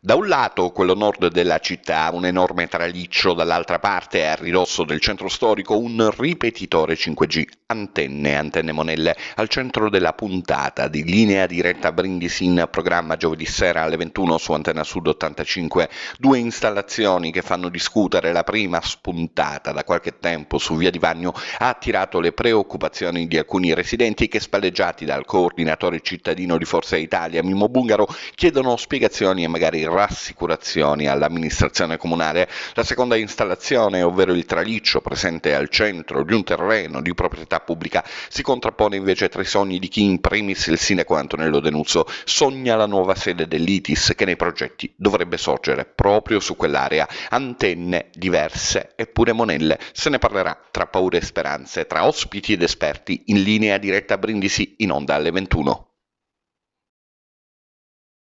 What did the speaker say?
Da un lato quello nord della città, un enorme traliccio, dall'altra parte a ridosso del centro storico un ripetitore 5G, antenne, antenne monelle, al centro della puntata di linea diretta Brindisi in programma giovedì sera alle 21 su Antenna Sud 85, due installazioni che fanno discutere la prima spuntata da qualche tempo su via di Vagno ha attirato le preoccupazioni di alcuni residenti che spalleggiati dal coordinatore cittadino di Forza Italia Mimmo Bungaro chiedono spiegazioni e magari rassicurazioni all'amministrazione comunale. La seconda installazione, ovvero il traliccio presente al centro di un terreno di proprietà pubblica, si contrappone invece tra i sogni di chi in primis il sindaco Antonello Denuzzo sogna la nuova sede dell'ITIS che nei progetti dovrebbe sorgere proprio su quell'area. Antenne diverse eppure monelle. Se ne parlerà tra paure e speranze, tra ospiti ed esperti in linea diretta a Brindisi in onda alle 21.